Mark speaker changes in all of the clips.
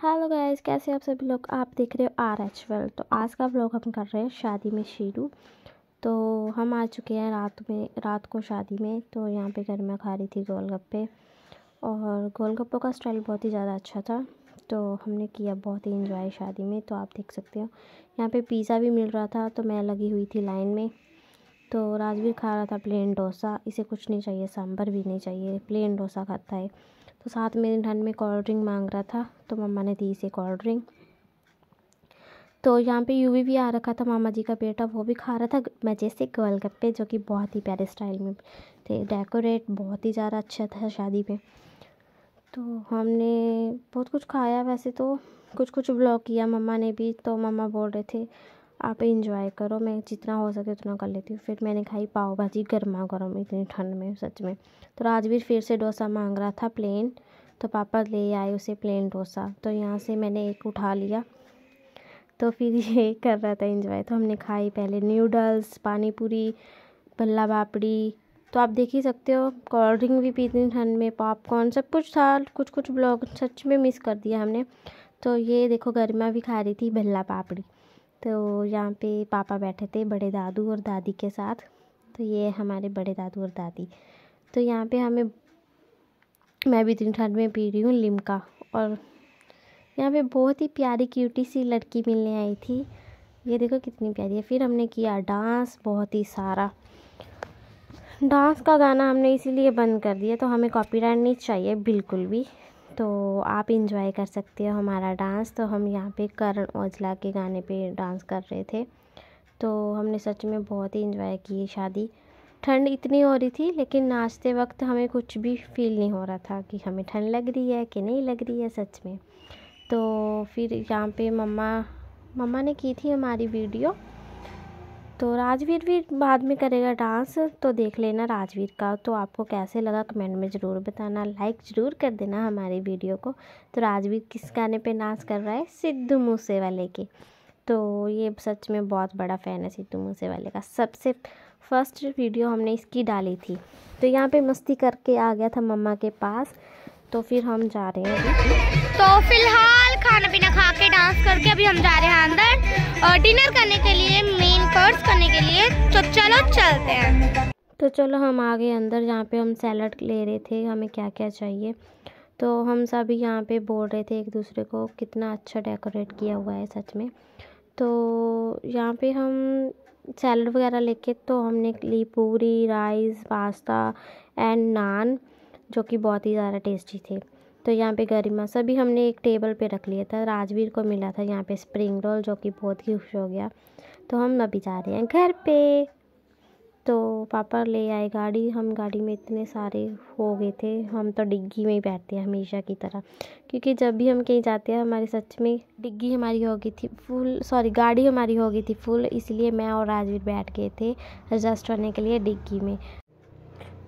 Speaker 1: hello guys कैसे आप सभी लोग आप देख रहे हो आर एच वेल तो आज का व्लॉग हम कर रहे हैं शादी में शीरू तो हम आ चुके हैं रात में रात को शादी में तो यहाँ पे घर में खा रही थी गोलगप्पे और गोलगप्पों का स्टाइल बहुत ही ज़्यादा अच्छा था तो हमने किया बहुत ही इन्जॉय शादी में तो आप देख सकते हो यहाँ पे पिज़्ज़ा भी मिल रहा था तो मैं लगी हुई थी लाइन में तो राजवीर खा रहा था प्लेन डोसा इसे कुछ नहीं चाहिए सांभर भी नहीं चाहिए प्लेन डोसा खाता है तो साथ में ठंड में कोल्ड ड्रिंक मांग रहा था तो मम्मा ने दी इसे कोल्ड ड्रिंक तो यहाँ पे यूवी भी आ रखा था मामा जी का बेटा वो भी खा रहा था मज़े से गोलगप्पे जो कि बहुत ही प्यारे स्टाइल में थे डेकोरेट बहुत ही ज़्यादा अच्छा था शादी में तो हमने बहुत कुछ खाया वैसे तो कुछ कुछ ब्लॉग किया मम्मा ने भी तो मम्मा बोल रहे थे आप इंजॉय करो मैं जितना हो सके उतना कर लेती हूँ फिर मैंने खाई पाव भाजी गर्मा गर्म इतनी ठंड में सच में तो राजवीर फिर से डोसा मांग रहा था प्लेन तो पापा ले आए उसे प्लेन डोसा तो यहाँ से मैंने एक उठा लिया तो फिर ये कर रहा था इंजॉय तो हमने खाई पहले न्यूडल्स पानी पूरी भल्ला पापड़ी तो आप देख ही सकते हो कोल्ड ड्रिंक भी पी इतनी ठंड में पॉपकॉर्न सब कुछ था कुछ कुछ ब्लॉग सच में मिस कर दिया हमने तो ये देखो गर्मा भी खा रही थी भल्ला पापड़ी तो यहाँ पे पापा बैठे थे बड़े दादू और दादी के साथ तो ये हमारे बड़े दादू और दादी तो यहाँ पे हमें मैं भी इतनी ठंड में पी रही हूँ लिमका और यहाँ पे बहुत ही प्यारी क्यूटी सी लड़की मिलने आई थी ये देखो कितनी प्यारी है फिर हमने किया डांस बहुत ही सारा डांस का गाना हमने इसीलिए बंद कर दिया तो हमें कॉपीराइट नहीं चाहिए बिल्कुल भी तो आप इंजॉय कर सकते हो हमारा डांस तो हम यहाँ पे करण ओजला के गाने पे डांस कर रहे थे तो हमने सच में बहुत ही इंजॉय की शादी ठंड इतनी हो रही थी लेकिन नाचते वक्त हमें कुछ भी फील नहीं हो रहा था कि हमें ठंड लग रही है कि नहीं लग रही है सच में तो फिर यहाँ पे मम्मा मम्मा ने की थी हमारी वीडियो तो राजवीर भी बाद में करेगा डांस तो देख लेना राजवीर का तो आपको कैसे लगा कमेंट में ज़रूर बताना लाइक ज़रूर कर देना हमारी वीडियो को तो राजवीर किस गाने पे डांस कर रहा है सिद्धू मूसे वाले के तो ये सच में बहुत बड़ा फ़ैन है सिद्धू मूसे वाले का सबसे फर्स्ट वीडियो हमने इसकी डाली थी तो यहाँ पे मस्ती करके आ गया था मम्मा के पास तो फिर हम जा रहे हैं तो फिलहाल खाना पीना खा के डांस करके अभी हम जा रहे हैं अंदर और डिनर करने के लिए चलो चलते हैं तो चलो हम आ गए अंदर जहाँ पे हम सैलड ले रहे थे हमें क्या क्या चाहिए तो हम सभी यहाँ पे बोल रहे थे एक दूसरे को कितना अच्छा डेकोरेट किया हुआ है सच में तो यहाँ पे हम सैलड वगैरह लेके तो हमने ली पूरी राइस पास्ता एंड नान जो कि बहुत ही ज़्यादा टेस्टी थे तो यहाँ पे गरिमा सभी हमने एक टेबल पे रख लिया था राजवीर को मिला था यहाँ पे स्प्रिंग रोल जो कि बहुत ही खुश हो गया तो हम अभी जा रहे हैं घर पे तो पापा ले आए गाड़ी हम गाड़ी में इतने सारे हो गए थे हम तो डिग्गी में ही बैठते हैं हमेशा की तरह क्योंकि जब भी हम कहीं जाते हैं हमारे सच में डिग्गी हमारी हो गई थी फुल सॉरी गाड़ी हमारी हो गई थी फुल इसलिए मैं और राजवीर बैठ गए थे एडजस्ट होने के लिए डिग्गी में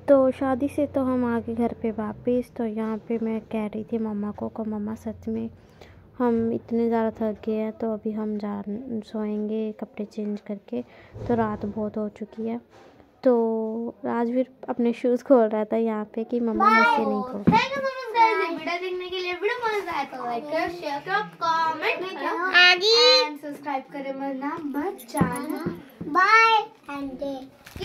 Speaker 1: तो शादी से तो हम आ गए घर पे वापस तो यहाँ पे मैं कह रही थी मम्मा को को मम्मा सच में हम इतने ज़्यादा थक गए हैं तो अभी हम जा सोएंगे कपड़े चेंज करके तो रात बहुत हो चुकी है तो राजवीर अपने शूज़ खोल रहा था यहाँ पे कि मम्मा मुझसे नहीं खोल देखने के लिए सब्सक्राइब करें मत जाना बाय एंड